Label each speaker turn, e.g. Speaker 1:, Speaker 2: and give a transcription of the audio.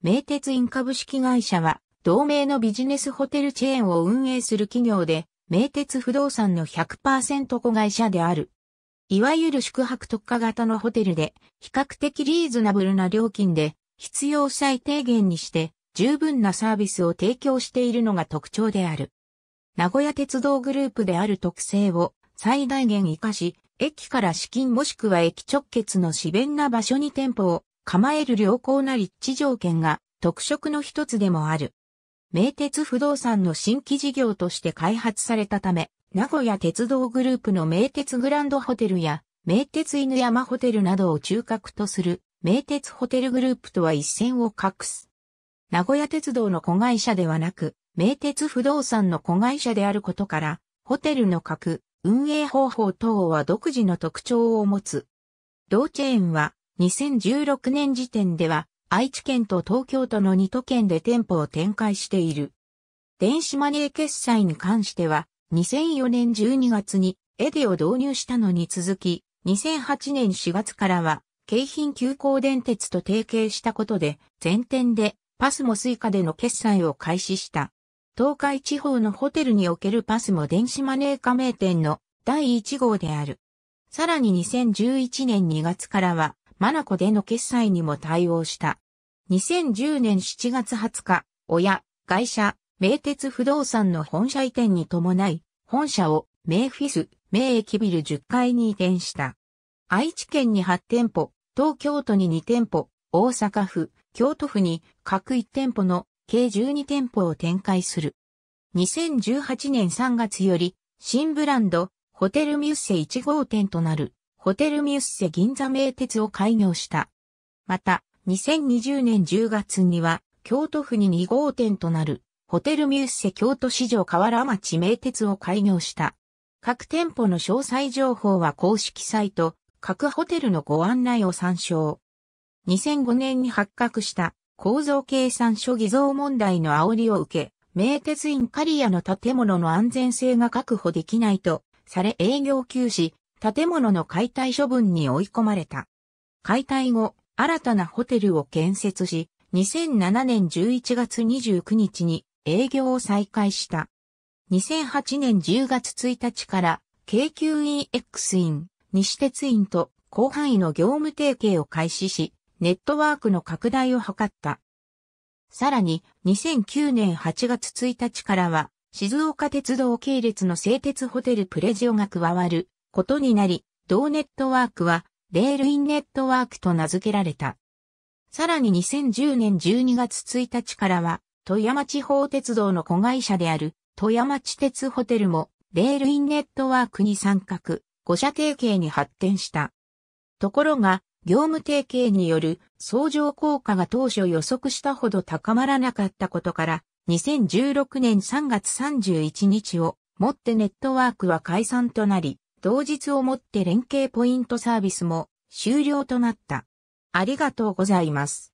Speaker 1: 名鉄院株式会社は、同名のビジネスホテルチェーンを運営する企業で、名鉄不動産の100%子会社である。いわゆる宿泊特化型のホテルで、比較的リーズナブルな料金で、必要最低限にして、十分なサービスを提供しているのが特徴である。名古屋鉄道グループである特性を最大限活かし、駅から資金もしくは駅直結の自然な場所に店舗を構える良好な立地条件が特色の一つでもある。名鉄不動産の新規事業として開発されたため、名古屋鉄道グループの名鉄グランドホテルや名鉄犬山ホテルなどを中核とする名鉄ホテルグループとは一線を画す。名古屋鉄道の子会社ではなく、名鉄不動産の子会社であることから、ホテルの格、運営方法等は独自の特徴を持つ。同チェーンは2016年時点では、愛知県と東京都の2都県で店舗を展開している。電子マネー決済に関しては、2004年12月にエデを導入したのに続き、2008年4月からは、京浜急行電鉄と提携したことで、全店でパスモスイカでの決済を開始した。東海地方のホテルにおけるパスモ電子マネー加盟店の第1号である。さらに2011年2月からは、マナコでの決済にも対応した。2010年7月20日、親、会社、名鉄不動産の本社移転に伴い、本社を名フィス、名駅ビル10階に移転した。愛知県に8店舗、東京都に2店舗、大阪府、京都府に各1店舗の計12店舗を展開する。2018年3月より、新ブランド、ホテルミュッセ1号店となる。ホテルミュッセ銀座名鉄を開業した。また、2020年10月には、京都府に2号店となる、ホテルミュッセ京都市場河原町名鉄を開業した。各店舗の詳細情報は公式サイト、各ホテルのご案内を参照。2005年に発覚した構造計算書偽造問題の煽りを受け、名鉄院リアの建物の安全性が確保できないとされ営業休止、建物の解体処分に追い込まれた。解体後、新たなホテルを建設し、2007年11月29日に営業を再開した。2008年10月1日から、京急イン X イン、西鉄インと広範囲の業務提携を開始し、ネットワークの拡大を図った。さらに、2009年8月1日からは、静岡鉄道系列の製鉄ホテルプレジオが加わることになり、同ネットワークは、レールインネットワークと名付けられた。さらに2010年12月1日からは、富山地方鉄道の子会社である、富山地鉄ホテルも、レールインネットワークに参画、5社提携に発展した。ところが、業務提携による相乗効果が当初予測したほど高まらなかったことから、2016年3月31日をもってネットワークは解散となり、同日をもって連携ポイントサービスも終了となった。ありがとうございます。